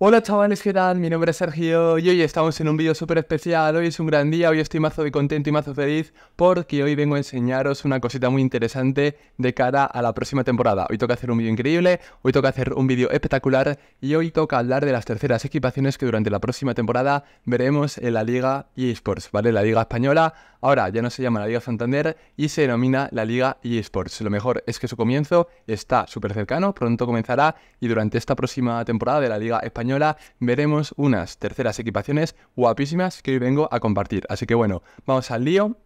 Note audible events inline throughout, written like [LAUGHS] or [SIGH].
Hola chavales, ¿qué tal? Mi nombre es Sergio y hoy estamos en un vídeo súper especial. Hoy es un gran día, hoy estoy mazo de contento y mazo feliz porque hoy vengo a enseñaros una cosita muy interesante de cara a la próxima temporada. Hoy toca hacer un vídeo increíble, hoy toca hacer un vídeo espectacular y hoy toca hablar de las terceras equipaciones que durante la próxima temporada veremos en la Liga eSports, ¿vale? La Liga Española. Ahora ya no se llama la Liga Santander y se denomina la Liga eSports. Lo mejor es que su comienzo está súper cercano, pronto comenzará y durante esta próxima temporada de la Liga Española veremos unas terceras equipaciones guapísimas que hoy vengo a compartir. Así que bueno, vamos al lío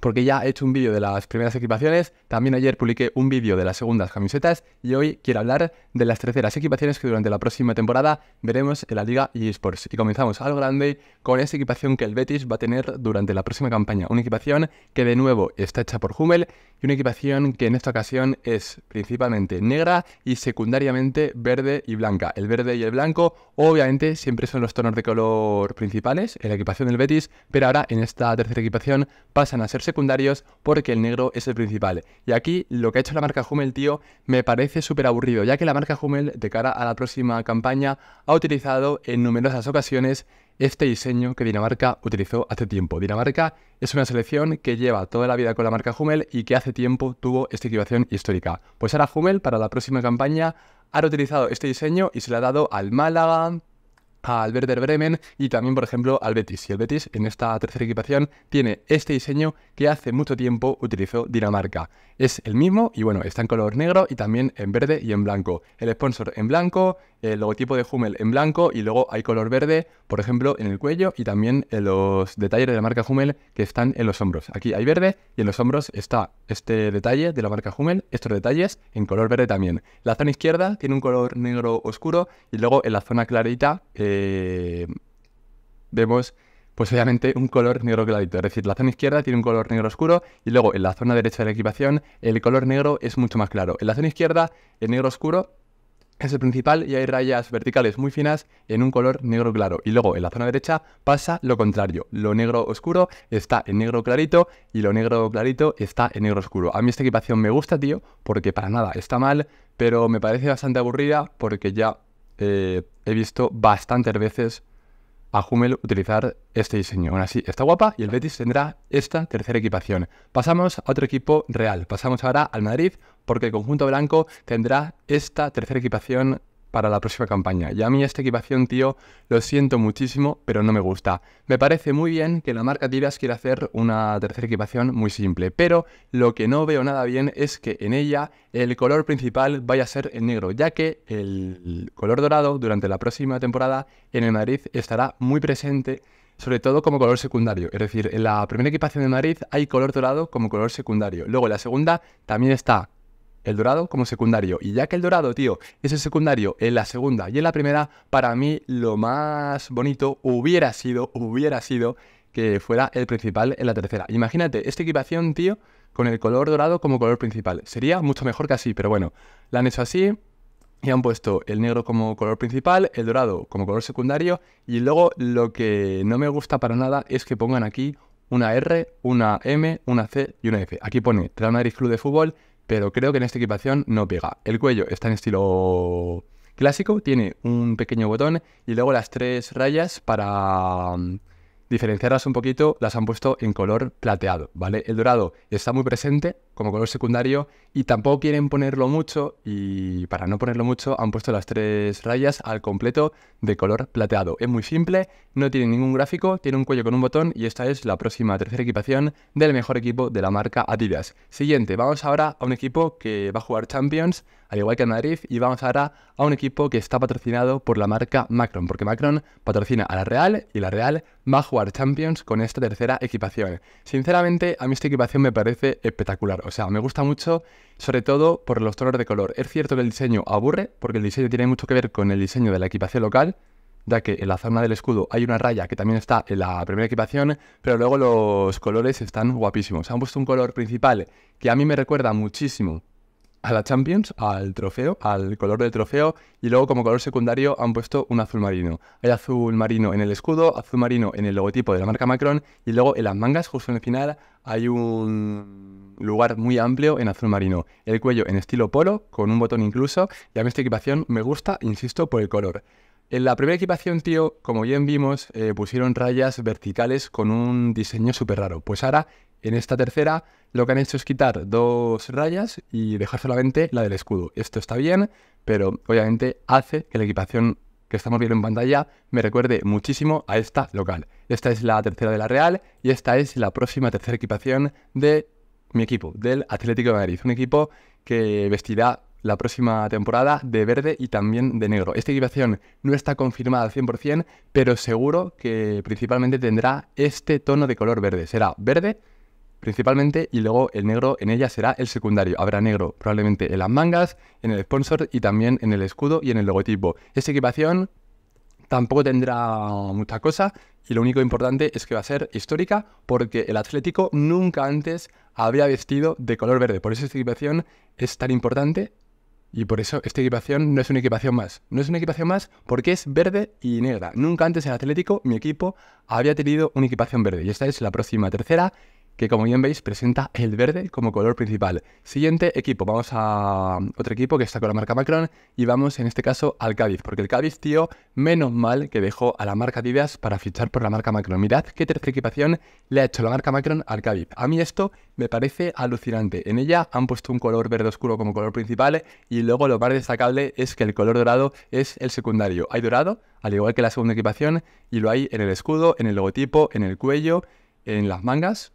porque ya he hecho un vídeo de las primeras equipaciones, también ayer publiqué un vídeo de las segundas camisetas y hoy quiero hablar de las terceras equipaciones que durante la próxima temporada veremos en la Liga eSports. Y comenzamos al grande con esa equipación que el Betis va a tener durante la próxima campaña. Una equipación que de nuevo está hecha por Hummel y una equipación que en esta ocasión es principalmente negra y secundariamente verde y blanca. El verde y el blanco obviamente siempre son los tonos de color principales en la equipación del Betis, pero ahora en esta tercera equipación pasan a ser secundarios porque el negro es el principal. Y aquí lo que ha hecho la marca Hummel, tío, me parece súper aburrido, ya que la marca Hummel, de cara a la próxima campaña, ha utilizado en numerosas ocasiones este diseño que Dinamarca utilizó hace tiempo. Dinamarca es una selección que lleva toda la vida con la marca Hummel y que hace tiempo tuvo esta activación histórica. Pues ahora Hummel para la próxima campaña ha utilizado este diseño y se lo ha dado al Málaga, al Werder Bremen y también, por ejemplo, al Betis. Y el Betis, en esta tercera equipación, tiene este diseño que hace mucho tiempo utilizó Dinamarca. Es el mismo y bueno, está en color negro y también en verde y en blanco. El sponsor en blanco, el logotipo de Hummel en blanco y luego hay color verde, por ejemplo, en el cuello y también en los detalles de la marca Hummel que están en los hombros. Aquí hay verde y en los hombros está este detalle de la marca Hummel, estos detalles en color verde también. La zona izquierda tiene un color negro oscuro y luego en la zona clarita eh, vemos pues obviamente un color negro clarito. Es decir, la zona izquierda tiene un color negro oscuro y luego en la zona derecha de la equipación el color negro es mucho más claro. En la zona izquierda el negro oscuro es el principal y hay rayas verticales muy finas en un color negro claro. Y luego en la zona derecha pasa lo contrario. Lo negro oscuro está en negro clarito y lo negro clarito está en negro oscuro. A mí esta equipación me gusta, tío, porque para nada está mal, pero me parece bastante aburrida porque ya eh, he visto bastantes veces a Hummel utilizar este diseño. Aún así, está guapa y el Betis tendrá esta tercera equipación. Pasamos a otro equipo real. Pasamos ahora al Madrid porque el conjunto blanco tendrá esta tercera equipación para la próxima campaña. Y a mí esta equipación, tío, lo siento muchísimo, pero no me gusta. Me parece muy bien que la marca Tiras quiera hacer una tercera equipación muy simple, pero lo que no veo nada bien es que en ella el color principal vaya a ser el negro, ya que el color dorado durante la próxima temporada en el Madrid estará muy presente sobre todo como color secundario. Es decir, en la primera equipación de Madrid hay color dorado como color secundario. Luego la segunda también está el dorado como secundario. Y ya que el dorado, tío, es el secundario en la segunda y en la primera, para mí lo más bonito hubiera sido, hubiera sido que fuera el principal en la tercera. Imagínate, esta equipación, tío, con el color dorado como color principal. Sería mucho mejor que así, pero bueno, la han hecho así y han puesto el negro como color principal, el dorado como color secundario y luego lo que no me gusta para nada es que pongan aquí una R, una M, una C y una F. Aquí pone Real Club de Fútbol, pero creo que en esta equipación no pega. El cuello está en estilo clásico, tiene un pequeño botón y luego las tres rayas para mm, diferenciarlas un poquito las han puesto en color plateado, ¿vale? El dorado está muy presente, como color secundario y tampoco quieren ponerlo mucho y para no ponerlo mucho han puesto las tres rayas al completo de color plateado. Es muy simple, no tiene ningún gráfico, tiene un cuello con un botón y esta es la próxima tercera equipación del mejor equipo de la marca Adidas. Siguiente, vamos ahora a un equipo que va a jugar Champions, al igual que en Madrid, y vamos ahora a un equipo que está patrocinado por la marca Macron, porque Macron patrocina a la Real y la Real va a jugar Champions con esta tercera equipación. Sinceramente, a mí esta equipación me parece espectacular. O sea, me gusta mucho, sobre todo por los tonos de color. Es cierto que el diseño aburre, porque el diseño tiene mucho que ver con el diseño de la equipación local, ya que en la zona del escudo hay una raya que también está en la primera equipación, pero luego los colores están guapísimos. Han puesto un color principal que a mí me recuerda muchísimo a la Champions, al trofeo, al color del trofeo, y luego como color secundario han puesto un azul marino. Hay azul marino en el escudo, azul marino en el logotipo de la marca Macron, y luego en las mangas, justo en el final, hay un lugar muy amplio en azul marino. El cuello en estilo polo, con un botón incluso, y a mí esta equipación me gusta, insisto, por el color. En la primera equipación, tío, como bien vimos, eh, pusieron rayas verticales con un diseño súper raro. Pues ahora en esta tercera lo que han hecho es quitar dos rayas y dejar solamente la del escudo. Esto está bien, pero obviamente hace que la equipación que estamos viendo en pantalla me recuerde muchísimo a esta local. Esta es la tercera de la Real y esta es la próxima tercera equipación de mi equipo, del Atlético de Madrid. Un equipo que vestirá la próxima temporada de verde y también de negro. Esta equipación no está confirmada al 100%, pero seguro que principalmente tendrá este tono de color verde. Será verde principalmente y luego el negro en ella será el secundario. Habrá negro probablemente en las mangas, en el sponsor y también en el escudo y en el logotipo. Esta equipación tampoco tendrá mucha cosa y lo único importante es que va a ser histórica porque el Atlético nunca antes había vestido de color verde. Por eso esta equipación es tan importante y por eso esta equipación no es una equipación más. No es una equipación más porque es verde y negra. Nunca antes el Atlético, mi equipo, había tenido una equipación verde. Y esta es la próxima tercera que como bien veis presenta el verde como color principal. Siguiente equipo, vamos a um, otro equipo que está con la marca Macron y vamos en este caso al Cádiz, porque el Cádiz, tío, menos mal que dejó a la marca Adidas para fichar por la marca Macron. Mirad qué tercera equipación le ha hecho la marca Macron al Cádiz. A mí esto me parece alucinante. En ella han puesto un color verde oscuro como color principal y luego lo más destacable es que el color dorado es el secundario. Hay dorado, al igual que la segunda equipación, y lo hay en el escudo, en el logotipo, en el cuello, en las mangas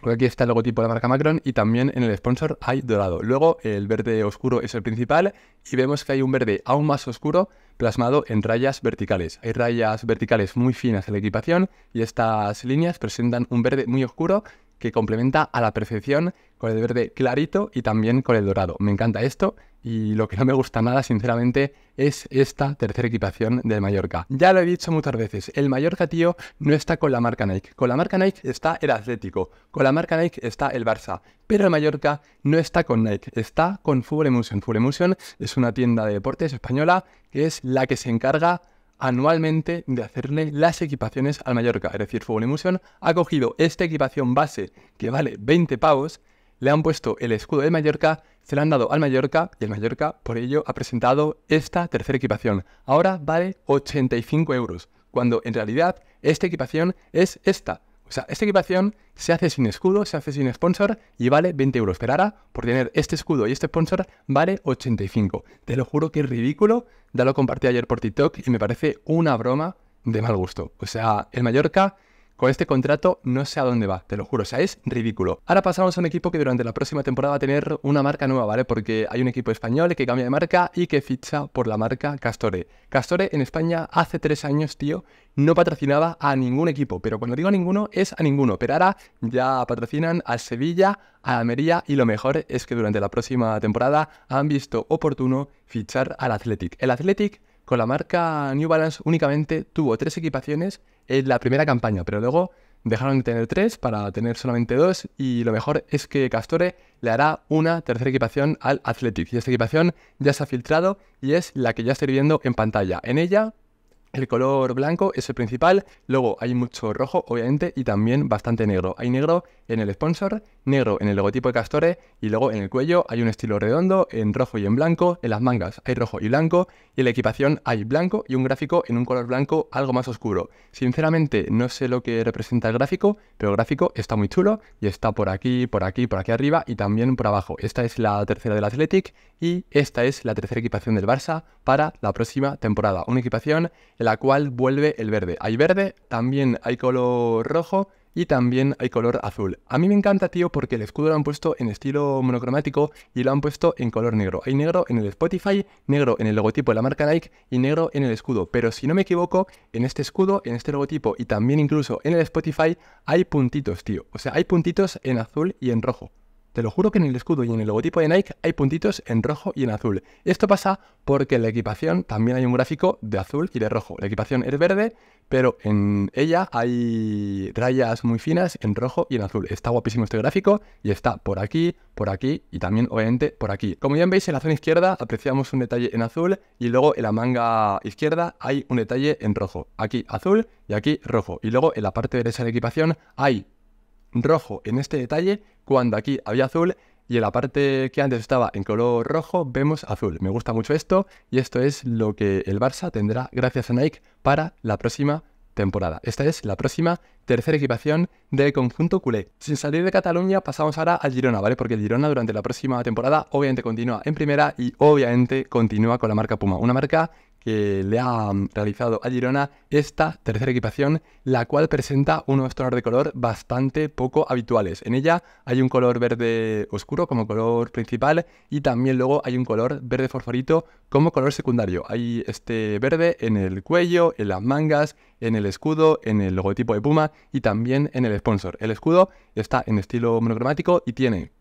porque aquí está el logotipo de la marca Macron y también en el sponsor hay dorado. Luego el verde oscuro es el principal y vemos que hay un verde aún más oscuro plasmado en rayas verticales. Hay rayas verticales muy finas en la equipación y estas líneas presentan un verde muy oscuro que complementa a la perfección con el verde clarito y también con el dorado. Me encanta esto y lo que no me gusta nada, sinceramente, es esta tercera equipación de Mallorca. Ya lo he dicho muchas veces, el Mallorca, tío, no está con la marca Nike. Con la marca Nike está el Atlético, con la marca Nike está el Barça. Pero el Mallorca no está con Nike, está con Fútbol Emotion. Fútbol Emotion es una tienda de deportes española que es la que se encarga anualmente de hacerle las equipaciones al Mallorca. Es decir, Fútbol Emotion ha cogido esta equipación base que vale 20 pavos, le han puesto el escudo de Mallorca se la han dado al Mallorca y el Mallorca por ello ha presentado esta tercera equipación. Ahora vale 85 euros, cuando en realidad esta equipación es esta. O sea, esta equipación se hace sin escudo, se hace sin sponsor y vale 20 euros. Pero ahora, por tener este escudo y este sponsor, vale 85. Te lo juro que es ridículo. Ya lo compartí ayer por TikTok y me parece una broma de mal gusto. O sea, el Mallorca con este contrato no sé a dónde va, te lo juro, o sea, es ridículo. Ahora pasamos a un equipo que durante la próxima temporada va a tener una marca nueva, ¿vale? Porque hay un equipo español que cambia de marca y que ficha por la marca Castore. Castore en España hace tres años, tío, no patrocinaba a ningún equipo, pero cuando digo a ninguno es a ninguno, pero ahora ya patrocinan a Sevilla, a Almería y lo mejor es que durante la próxima temporada han visto oportuno fichar al Athletic. El Athletic con la marca New Balance únicamente tuvo tres equipaciones en la primera campaña, pero luego dejaron de tener tres para tener solamente dos y lo mejor es que Castore le hará una tercera equipación al Athletic. Y esta equipación ya se ha filtrado y es la que ya estoy viendo en pantalla. En ella el color blanco es el principal, luego hay mucho rojo obviamente y también bastante negro. Hay negro en el sponsor negro en el logotipo de Castore y luego en el cuello hay un estilo redondo en rojo y en blanco, en las mangas hay rojo y blanco y en la equipación hay blanco y un gráfico en un color blanco algo más oscuro. Sinceramente no sé lo que representa el gráfico, pero el gráfico está muy chulo y está por aquí, por aquí, por aquí arriba y también por abajo. Esta es la tercera del Athletic y esta es la tercera equipación del Barça para la próxima temporada. Una equipación en la cual vuelve el verde. Hay verde, también hay color rojo y también hay color azul. A mí me encanta, tío, porque el escudo lo han puesto en estilo monocromático y lo han puesto en color negro. Hay negro en el Spotify, negro en el logotipo de la marca Nike y negro en el escudo. Pero si no me equivoco, en este escudo, en este logotipo y también incluso en el Spotify hay puntitos, tío. O sea, hay puntitos en azul y en rojo. Te lo juro que en el escudo y en el logotipo de Nike hay puntitos en rojo y en azul. Esto pasa porque en la equipación también hay un gráfico de azul y de rojo. La equipación es verde, pero en ella hay rayas muy finas en rojo y en azul. Está guapísimo este gráfico y está por aquí, por aquí y también obviamente por aquí. Como ya veis en la zona izquierda apreciamos un detalle en azul y luego en la manga izquierda hay un detalle en rojo. Aquí azul y aquí rojo. Y luego en la parte derecha de la equipación hay rojo en este detalle cuando aquí había azul y en la parte que antes estaba en color rojo vemos azul. Me gusta mucho esto y esto es lo que el Barça tendrá gracias a Nike para la próxima temporada. Esta es la próxima tercera equipación del conjunto culé. Sin salir de Cataluña pasamos ahora al Girona, ¿vale? Porque el Girona durante la próxima temporada obviamente continúa en primera y obviamente continúa con la marca Puma. Una marca le ha realizado a Girona esta tercera equipación, la cual presenta unos tonos de color bastante poco habituales. En ella hay un color verde oscuro como color principal y también luego hay un color verde forfarito como color secundario. Hay este verde en el cuello, en las mangas, en el escudo, en el logotipo de Puma y también en el sponsor. El escudo está en estilo monocromático y tiene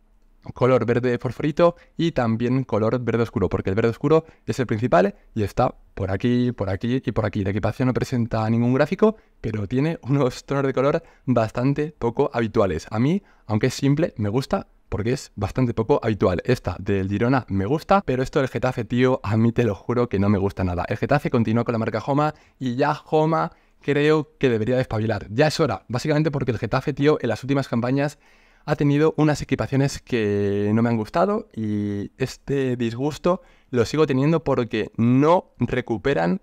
color verde fosforito y también color verde oscuro, porque el verde oscuro es el principal y está por aquí, por aquí y por aquí. La equipación no presenta ningún gráfico, pero tiene unos [LAUGHS] tonos de color bastante poco habituales. A mí, aunque es simple, me gusta porque es bastante poco habitual. Esta del Girona me gusta, pero esto del Getafe, tío, a mí te lo juro que no me gusta nada. El Getafe continúa con la marca Homa y ya Homa creo que debería despabilar. Ya es hora, básicamente porque el Getafe, tío, en las últimas campañas ha tenido unas equipaciones que no me han gustado y este disgusto lo sigo teniendo porque no recuperan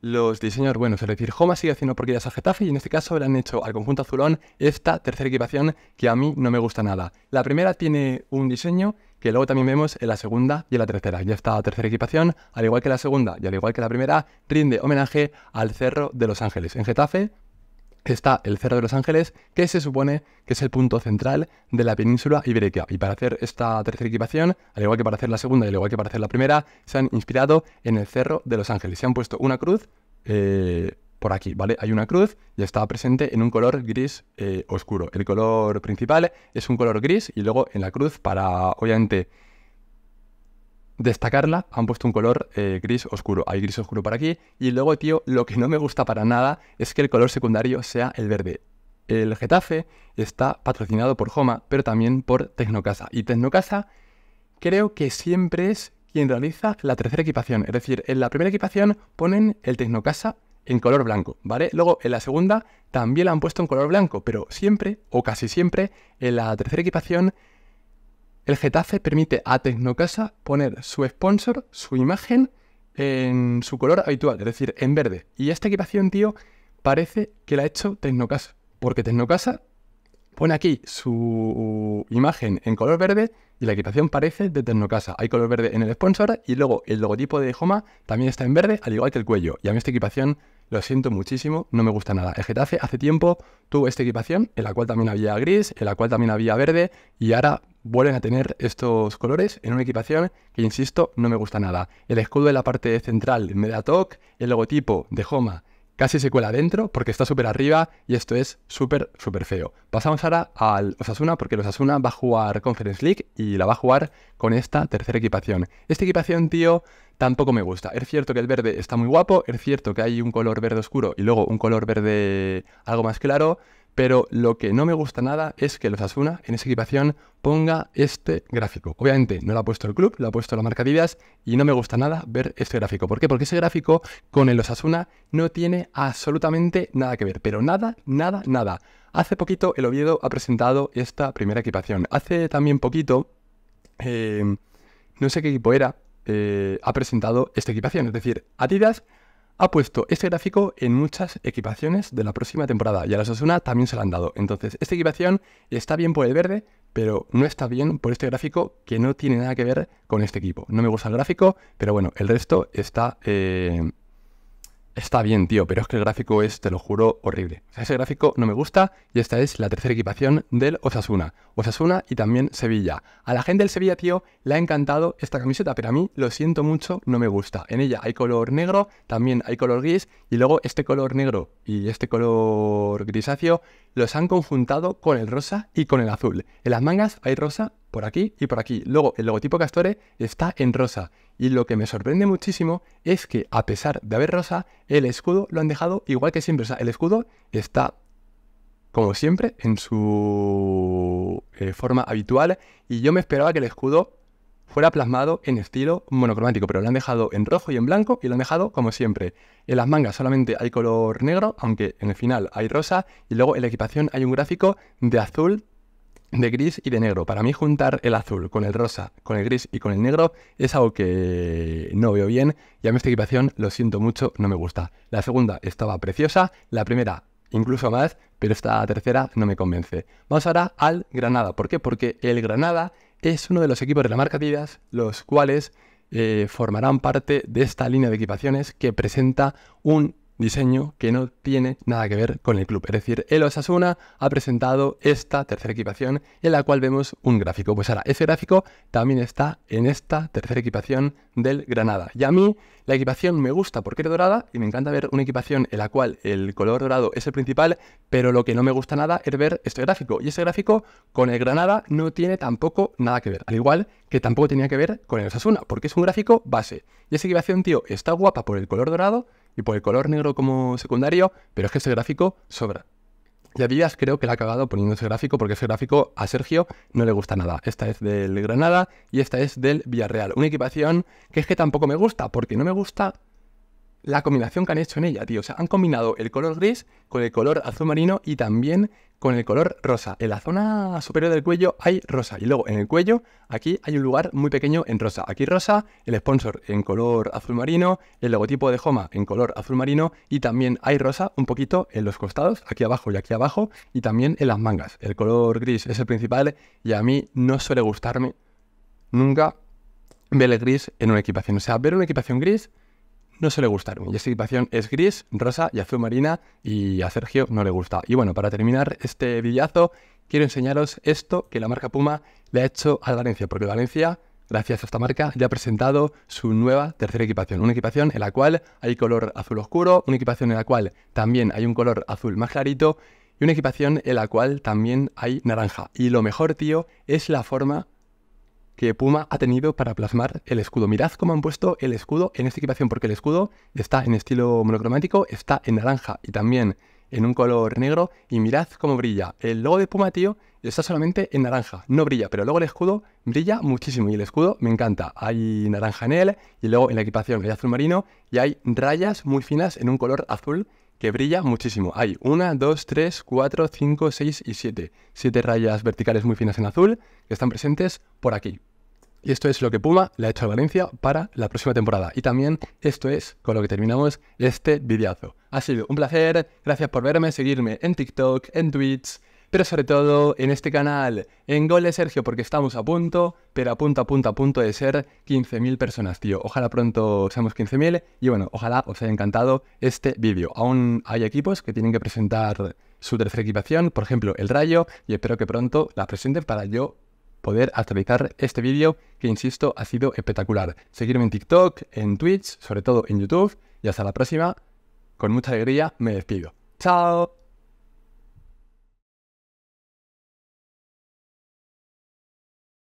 los diseños buenos. Es decir, Homa sigue haciendo porquerías a Getafe y en este caso le han hecho al conjunto azulón esta tercera equipación que a mí no me gusta nada. La primera tiene un diseño que luego también vemos en la segunda y en la tercera. Y esta tercera equipación, al igual que la segunda y al igual que la primera, rinde homenaje al Cerro de los Ángeles. En Getafe está el Cerro de los Ángeles, que se supone que es el punto central de la península ibérica. Y para hacer esta tercera equipación, al igual que para hacer la segunda y al igual que para hacer la primera, se han inspirado en el Cerro de los Ángeles. Se han puesto una cruz eh, por aquí, ¿vale? Hay una cruz y está presente en un color gris eh, oscuro. El color principal es un color gris y luego en la cruz, para obviamente destacarla, han puesto un color eh, gris oscuro. Hay gris oscuro por aquí. Y luego, tío, lo que no me gusta para nada es que el color secundario sea el verde. El Getafe está patrocinado por Homa, pero también por Tecnocasa. Y Tecnocasa creo que siempre es quien realiza la tercera equipación. Es decir, en la primera equipación ponen el Tecnocasa en color blanco, ¿vale? Luego en la segunda también la han puesto en color blanco, pero siempre, o casi siempre, en la tercera equipación el Getafe permite a Tecnocasa poner su sponsor, su imagen, en su color habitual, es decir, en verde. Y esta equipación, tío, parece que la ha hecho Tecnocasa. Porque Tecnocasa pone aquí su imagen en color verde y la equipación parece de Tecnocasa. Hay color verde en el sponsor y luego el logotipo de Homa también está en verde, al igual que el cuello. Y a mí esta equipación lo siento muchísimo, no me gusta nada. El Getafe hace tiempo tuvo esta equipación, en la cual también había gris, en la cual también había verde y ahora vuelven a tener estos colores en una equipación que, insisto, no me gusta nada. El escudo de la parte central me da el logotipo de Homa casi se cuela adentro porque está súper arriba y esto es súper, súper feo. Pasamos ahora al Osasuna porque el Osasuna va a jugar Conference League y la va a jugar con esta tercera equipación. Esta equipación, tío, tampoco me gusta. Es cierto que el verde está muy guapo, es cierto que hay un color verde oscuro y luego un color verde algo más claro, pero lo que no me gusta nada es que los Asuna en esa equipación ponga este gráfico. Obviamente no lo ha puesto el club, lo ha puesto la marca Adidas y no me gusta nada ver este gráfico. ¿Por qué? Porque ese gráfico con el Osasuna no tiene absolutamente nada que ver, pero nada, nada, nada. Hace poquito el Oviedo ha presentado esta primera equipación. Hace también poquito, eh, no sé qué equipo era, eh, ha presentado esta equipación. Es decir, Adidas ha puesto este gráfico en muchas equipaciones de la próxima temporada y a la también se la han dado. Entonces, esta equipación está bien por el verde, pero no está bien por este gráfico que no tiene nada que ver con este equipo. No me gusta el gráfico, pero bueno, el resto está eh, está bien, tío, pero es que el gráfico es, te lo juro, horrible. O sea, ese gráfico no me gusta y esta es la tercera equipación del Osasuna. Osasuna y también Sevilla. A la gente del Sevilla, tío, le ha encantado esta camiseta, pero a mí, lo siento mucho, no me gusta. En ella hay color negro, también hay color gris y luego este color negro y este color grisáceo los han conjuntado con el rosa y con el azul. En las mangas hay rosa por aquí y por aquí. Luego, el logotipo Castore está en rosa y lo que me sorprende muchísimo es que, a pesar de haber rosa, el escudo lo han dejado igual que siempre. O sea, el escudo está, como siempre, en su eh, forma habitual. Y yo me esperaba que el escudo fuera plasmado en estilo monocromático, pero lo han dejado en rojo y en blanco y lo han dejado como siempre. En las mangas solamente hay color negro, aunque en el final hay rosa, y luego en la equipación hay un gráfico de azul de gris y de negro. Para mí juntar el azul con el rosa, con el gris y con el negro es algo que no veo bien y a mí esta equipación, lo siento mucho, no me gusta. La segunda estaba preciosa, la primera incluso más, pero esta tercera no me convence. Vamos ahora al Granada. ¿Por qué? Porque el Granada es uno de los equipos de la marca Adidas, los cuales eh, formarán parte de esta línea de equipaciones que presenta un diseño que no tiene nada que ver con el club. Es decir, el Osasuna ha presentado esta tercera equipación en la cual vemos un gráfico. Pues ahora, ese gráfico también está en esta tercera equipación del Granada. Y a mí la equipación me gusta porque es dorada y me encanta ver una equipación en la cual el color dorado es el principal, pero lo que no me gusta nada es ver este gráfico. Y ese gráfico con el Granada no tiene tampoco nada que ver. Al igual que tampoco tenía que ver con el Osasuna, porque es un gráfico base. Y esa equipación, tío, está guapa por el color dorado, y de color negro como secundario, pero es que ese gráfico sobra. Y Díaz creo que la ha cagado poniendo ese gráfico porque ese gráfico a Sergio no le gusta nada. Esta es del Granada y esta es del Villarreal. Una equipación que es que tampoco me gusta porque no me gusta la combinación que han hecho en ella, tío. O sea, han combinado el color gris con el color azul marino y también con el color rosa. En la zona superior del cuello hay rosa y luego en el cuello aquí hay un lugar muy pequeño en rosa. Aquí rosa, el sponsor en color azul marino, el logotipo de Homa en color azul marino y también hay rosa un poquito en los costados, aquí abajo y aquí abajo y también en las mangas. El color gris es el principal y a mí no suele gustarme nunca ver el gris en una equipación. O sea, ver una equipación gris no se gustaron Y Esta equipación es gris, rosa y azul marina y a Sergio no le gusta. Y bueno, para terminar este villazo, quiero enseñaros esto que la marca Puma le ha hecho a Valencia, porque Valencia gracias a esta marca, le ha presentado su nueva tercera equipación. Una equipación en la cual hay color azul oscuro, una equipación en la cual también hay un color azul más clarito y una equipación en la cual también hay naranja. Y lo mejor, tío, es la forma que Puma ha tenido para plasmar el escudo. Mirad cómo han puesto el escudo en esta equipación, porque el escudo está en estilo monocromático, está en naranja y también en un color negro. Y mirad cómo brilla. El logo de Puma, tío, está solamente en naranja. No brilla, pero luego el escudo brilla muchísimo. Y el escudo me encanta. Hay naranja en él, y luego en la equipación hay azul marino, y hay rayas muy finas en un color azul que brilla muchísimo. Hay 1, 2, 3, 4, 5, 6 y 7. siete rayas verticales muy finas en azul que están presentes por aquí. Y esto es lo que Puma le ha hecho a Valencia para la próxima temporada. Y también esto es con lo que terminamos este videazo. Ha sido un placer, gracias por verme, seguirme en TikTok, en Twitch, pero sobre todo en este canal, en Gole Sergio, porque estamos a punto, pero a punto, a punto, a punto de ser 15.000 personas, tío. Ojalá pronto seamos 15.000 y bueno, ojalá os haya encantado este vídeo. Aún hay equipos que tienen que presentar su tercera equipación, por ejemplo, el Rayo, y espero que pronto la presenten para yo poder actualizar este vídeo que, insisto, ha sido espectacular. Seguirme en TikTok, en Twitch, sobre todo en YouTube y hasta la próxima. Con mucha alegría me despido. ¡Chao!